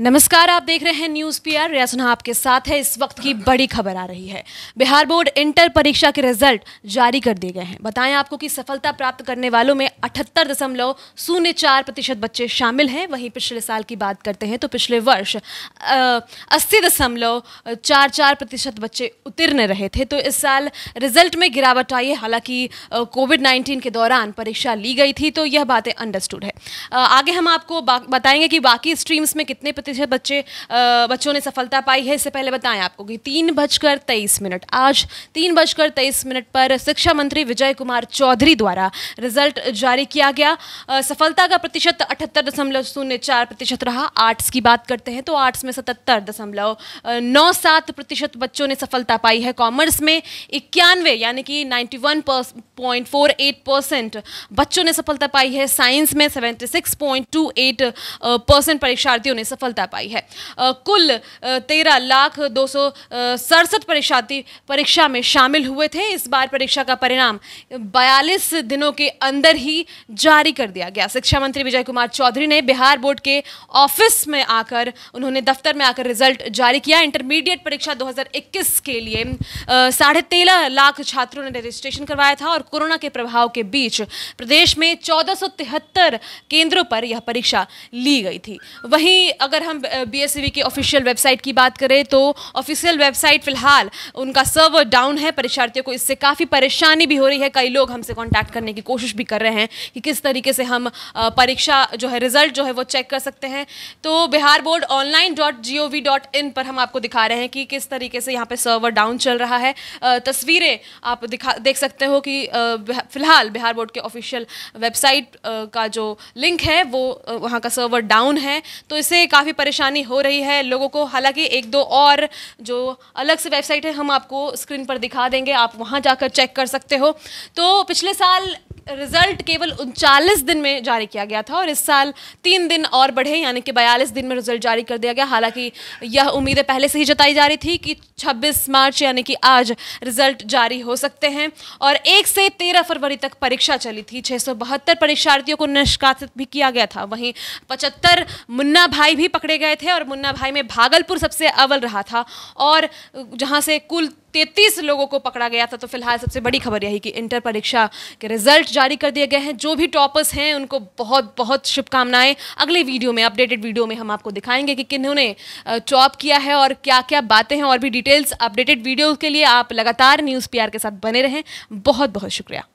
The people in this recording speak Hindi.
नमस्कार आप देख रहे हैं न्यूज पीआर रिया सुनहा आपके साथ है इस वक्त की बड़ी खबर आ रही है बिहार बोर्ड इंटर परीक्षा के रिजल्ट जारी कर दिए गए हैं बताएं आपको कि सफलता प्राप्त करने वालों में अठहत्तर दशमलव शून्य चार प्रतिशत बच्चे शामिल हैं वहीं पिछले साल की बात करते हैं तो पिछले वर्ष अस्सी दशमलव चार चार प्रतिशत बच्चे उत्तीर्ण रहे थे तो इस साल रिजल्ट में गिरावट आई है हालांकि कोविड नाइन्टीन के दौरान परीक्षा ली गई थी तो यह बातें अंडरस्टूड है आगे हम आपको बताएंगे कि बाकी स्ट्रीम्स में कितने प्रतिशत बच्चे आ, बच्चों ने सफलता पाई है इससे पहले बताएं आपको कि तीन बजकर तेईस मिनट आज तीन बजकर तेईस मिनट पर शिक्षा मंत्री विजय कुमार चौधरी द्वारा रिजल्ट जारी किया गया आ, सफलता का प्रतिशत अठहत्तर दशमलव शून्य चार प्रतिशत रहा आर्ट्स की बात करते हैं तो आर्ट्स में सतहत्तर दशमलव नौ सात प्रतिशत बच्चों ने सफलता पाई है कॉमर्स में इक्यानवे यानी कि ninety one point four eight percent बच्चों ने सफलता पाई है साइंस में seventy six point two eight percent परीक्षार्थियों ने सफलता सफलता पाई है कुल तेरह लाख दो सौ सड़सठ परीक्षार्थी परीक्षा में शामिल हुए थे इस बार परीक्षा का परिणाम बयालीस दिनों के अंदर ही जारी कर दिया गया शिक्षा मंत्री विजय कुमार चौधरी ने बिहार बोर्ड के ऑफिस में आकर उन्होंने दफ्तर में आकर रिजल्ट जारी किया इंटरमीडिएट परीक्षा 2021 के लिए साढ़े तेरह लाख छात्रों ने रजिस्ट्रेशन करवाया था और कोरोना के प्रभाव के बीच प्रदेश में चौदह केंद्रों पर यह परीक्षा ली गई थी वहीं अगर हम बी की ऑफिशियल वेबसाइट की बात करें तो ऑफिशियल वेबसाइट फ़िलहाल उनका सर्वर डाउन है परीक्षार्थियों को इससे काफ़ी परेशानी भी हो रही है कई लोग हमसे कॉन्टैक्ट करने की कोशिश भी कर रहे हैं कि किस तरीके से हम परीक्षा जो है रिजल्ट जो है वो चेक कर सकते हैं तो Bihar board online dot G O V dot in पर हम आपको दिखा रहे हैं कि किस तरीके से यहाँ पर सर्वर डाउन चल रहा है तस्वीरें आप दिखा देख सकते हो कि फ़िलहाल बिहार बोर्ड के ऑफिशियल वेबसाइट का जो लिंक है वो वहाँ का सर्वर डाउन है तो इससे काफ़ी काफ़ी परेशानी हो रही है लोगों को हालांकि एक दो और जो अलग से वेबसाइट है हम आपको स्क्रीन पर दिखा देंगे आप वहाँ जाकर चेक कर सकते हो तो पिछले साल रिजल्ट केवल उनचालीस दिन में जारी किया गया था और इस साल तीन दिन और बढ़े यानी कि बयालीस दिन में रिजल्ट जारी कर दिया गया हालांकि यह उम्मीदें पहले से ही जताई जा रही थी कि 26 मार्च यानी कि आज रिजल्ट जारी हो सकते हैं और एक से तेरह फरवरी तक परीक्षा चली थी छः परीक्षार्थियों को निष्कासित भी किया गया था वहीं पचहत्तर मुन्ना भाई भी पकड़ पकड़े गए थे और मुन्ना भाई में भागलपुर सबसे अव्वल रहा था और जहाँ से कुल तैंतीस लोगों को पकड़ा गया था तो फिलहाल सबसे बड़ी खबर यही कि इंटर परीक्षा के रिजल्ट जारी कर दिए गए हैं जो भी टॉपर्स हैं उनको बहुत बहुत शुभकामनाएं अगले वीडियो में अपडेटेड वीडियो में हम आपको दिखाएंगे कि किन्होंने टॉप किया है और क्या क्या बातें हैं और भी डिटेल्स अपडेटेड वीडियो के लिए आप लगातार न्यूज़ पी के साथ बने रहें बहुत बहुत शुक्रिया